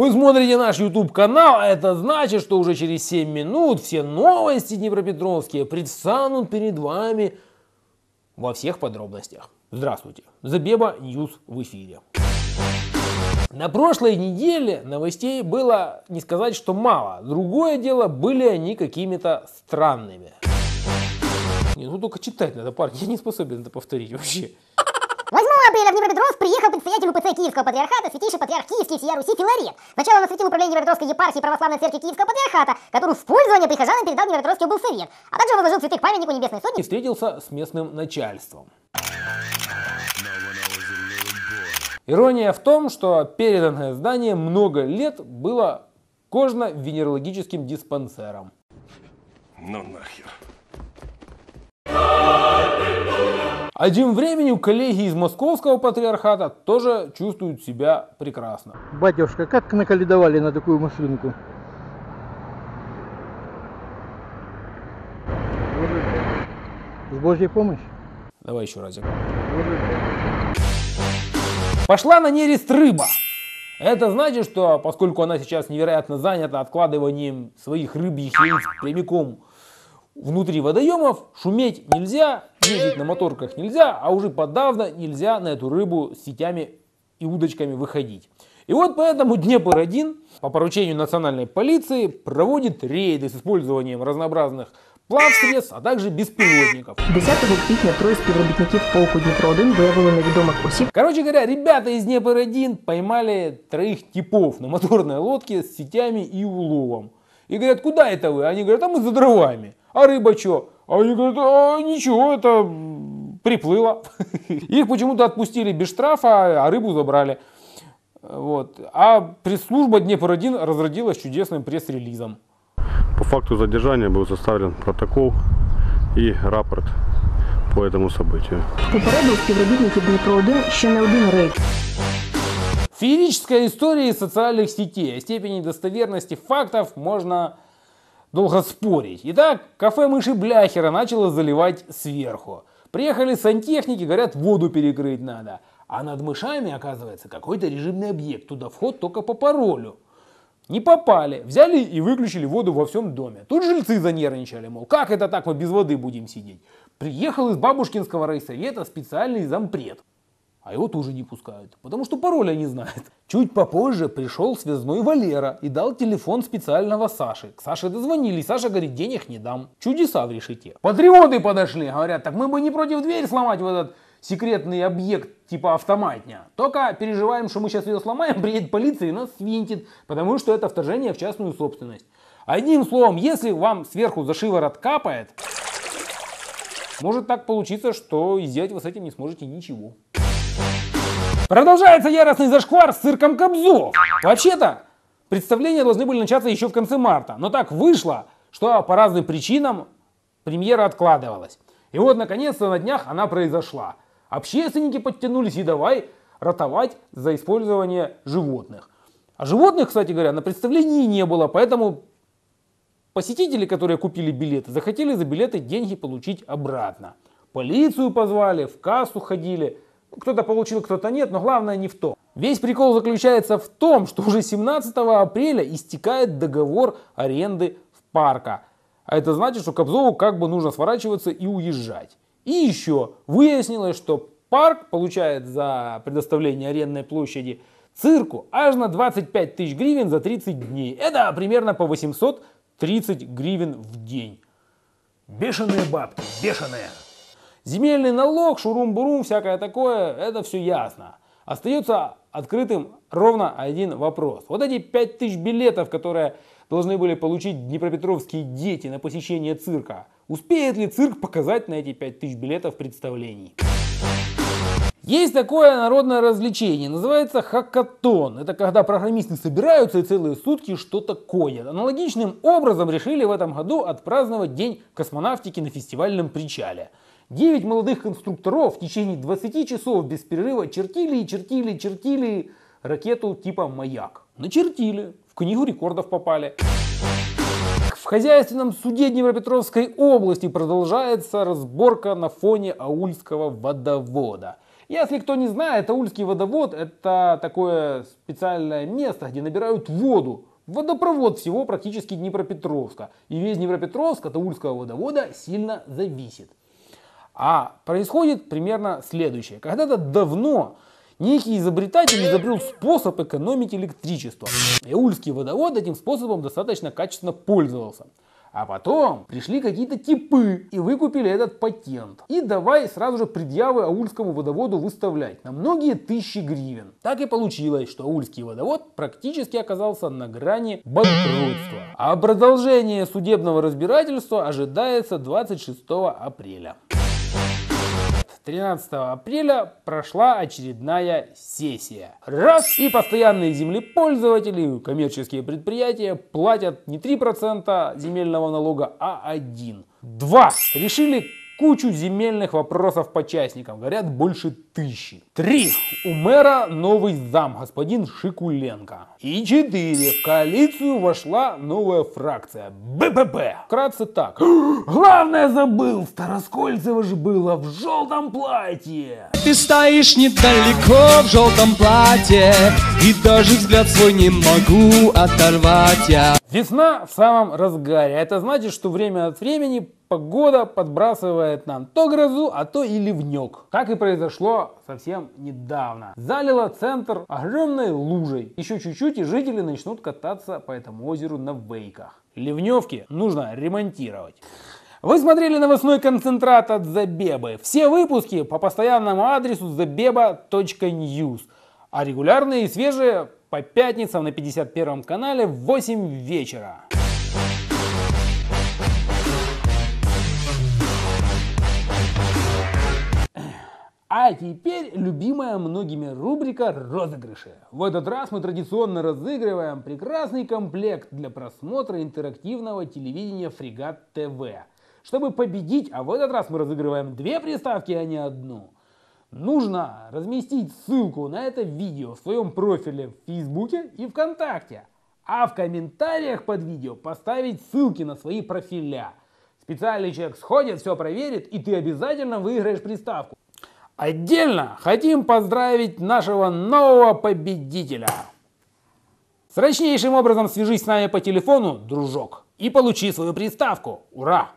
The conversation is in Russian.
Вы смотрите наш YouTube канал, а это значит, что уже через 7 минут все новости Днепропетровские предстанут перед вами во всех подробностях. Здравствуйте, Забеба Ньюс в эфире. На прошлой неделе новостей было не сказать, что мало. Другое дело, были они какими-то странными. Не, ну только читать надо, парни, я не способен это повторить вообще. Григорий Леонид приехал предстоятелю ПЦ Киевского Патриархата, святейший патриарх Киевский и всея Руси Филарет. Сначала он осветил управление Миропетровской епархии Православной Церкви Киевского Патриархата, которую в пользование прихожанам передал Миропетровский облсовет, а также выложил цветы к памятнику Небесной Сотни. И встретился с местным начальством. Ирония в том, что переданное здание много лет было кожно-венерологическим диспансером. Ну нахер. А тем временем коллеги из московского патриархата тоже чувствуют себя прекрасно. Батюшка, как накалидовали на такую машинку? С Божьей помощью? Давай еще разик. Пошла на нерест рыба. Это значит, что поскольку она сейчас невероятно занята откладыванием своих рыбьих яиц прямиком внутри водоемов шуметь нельзя, ездить на моторках нельзя, а уже подавно нельзя на эту рыбу с сетями и удочками выходить. И вот поэтому Днепр-1 по поручению национальной полиции проводит рейды с использованием разнообразных плавсредств, а также беспилотников. 10 квітня трое співробітників полку Дніпро-1 на невідомих осіб. Короче говоря, ребята из Днепр-1 поймали троих типов на моторной лодке с сетями и уловом. И говорят, куда это вы? Они говорят, а мы за дровами. А рыба что? А они говорят, а ничего, это приплыло. Их почему-то отпустили без штрафа, а рыбу забрали. Вот. А пресс-служба Днепр-1 разродилась чудесным пресс-релизом. По факту задержания был составлен протокол и рапорт по этому событию. Попередив співробітників Дніпро 1 еще не один рейд. Феерическая история социальных сетей. О степени достоверности фактов можно долго спорить. Итак, кафе мыши Бляхера начало заливать сверху. Приехали сантехники, говорят, воду перекрыть надо. А над мышами, оказывается, какой-то режимный объект. Туда вход только по паролю. Не попали. Взяли и выключили воду во всем доме. Тут жильцы занервничали, мол, как это так, мы без воды будем сидеть. Приехал из бабушкинского райсовета специальный зампред а его тоже не пускают, потому что пароля не знает. Чуть попозже пришел связной Валера и дал телефон специального Саши. К Саше дозвонились, Саша говорит, денег не дам. Чудеса в решете. Патриоты подошли, говорят, так мы бы не против дверь сломать в этот секретный объект типа автоматня. Только переживаем, что мы сейчас ее сломаем, приедет полиция и нас свинтит, потому что это вторжение в частную собственность. Одним словом, если вам сверху за шиворот капает, может так получиться, что и сделать вы с этим не сможете ничего. Продолжается яростный зашквар с цирком Кобзу. Вообще-то, представления должны были начаться еще в конце марта. Но так вышло, что по разным причинам премьера откладывалась. И вот, наконец-то, на днях она произошла. Общественники подтянулись и давай ротовать за использование животных. А животных, кстати говоря, на представлении не было, поэтому посетители, которые купили билеты, захотели за билеты деньги получить обратно. Полицию позвали, в кассу ходили – кто-то получил, кто-то нет, но главное не в том. Весь прикол заключается в том, что уже 17 апреля истекает договор аренды в парка. А это значит, что Кобзову как бы нужно сворачиваться и уезжать. И еще выяснилось, что парк получает за предоставление арендной площади цирку аж на 25 тысяч гривен за 30 дней. Это примерно по 830 гривен в день. Бешеные бабки, бешеные. Земельный налог, шурум-бурум, всякое такое, это все ясно. Остается открытым ровно один вопрос. Вот эти 5000 билетов, которые должны были получить днепропетровские дети на посещение цирка, успеет ли цирк показать на эти 5000 билетов представлений? Есть такое народное развлечение, называется хакатон. Это когда программисты собираются и целые сутки что-то кодят. Аналогичным образом решили в этом году отпраздновать День космонавтики на фестивальном причале – Девять молодых конструкторов в течение 20 часов без перерыва чертили и чертили и чертили ракету типа «Маяк». Начертили, в книгу рекордов попали. В хозяйственном суде Днепропетровской области продолжается разборка на фоне Аульского водовода. Если кто не знает, Аульский водовод – это такое специальное место, где набирают воду. Водопровод всего практически Днепропетровска. И весь Днепропетровск от Аульского водовода сильно зависит. А происходит примерно следующее. Когда-то давно некий изобретатель изобрел способ экономить электричество. Эульский водовод этим способом достаточно качественно пользовался. А потом пришли какие-то типы и выкупили этот патент. И давай сразу же предъявы Аульскому водоводу выставлять на многие тысячи гривен. Так и получилось, что Аульский водовод практически оказался на грани банкротства. А продолжение судебного разбирательства ожидается 26 апреля. 13 апреля прошла очередная сессия. Раз! И постоянные землепользователи, коммерческие предприятия платят не 3% земельного налога, а 1. Два! Решили Кучу земельных вопросов по частникам, говорят, больше тысячи. Три. У мэра новый зам, господин Шикуленко. И четыре. В коалицию вошла новая фракция. БПП. Вкратце так. Главное забыл, Староскольцево же было в желтом платье. Ты стоишь недалеко в желтом платье, и даже взгляд свой не могу оторвать я. Весна в самом разгаре. А это значит, что время от времени Погода подбрасывает нам то грозу, а то и ливнек. Как и произошло совсем недавно. Залило центр огромной лужей. Еще чуть-чуть и жители начнут кататься по этому озеру на вейках. Ливневки нужно ремонтировать. Вы смотрели новостной концентрат от Забебы. Все выпуски по постоянному адресу забеба.ньюс, а регулярные и свежие по пятницам на 51 канале в 8 вечера. А теперь любимая многими рубрика «Розыгрыши». В этот раз мы традиционно разыгрываем прекрасный комплект для просмотра интерактивного телевидения «Фрегат ТВ». Чтобы победить, а в этот раз мы разыгрываем две приставки, а не одну, нужно разместить ссылку на это видео в своем профиле в Фейсбуке и ВКонтакте, а в комментариях под видео поставить ссылки на свои профиля – Специальный человек сходит, все проверит, и ты обязательно выиграешь приставку. Отдельно хотим поздравить нашего нового победителя. Срочнейшим образом свяжись с нами по телефону, дружок, и получи свою приставку. Ура!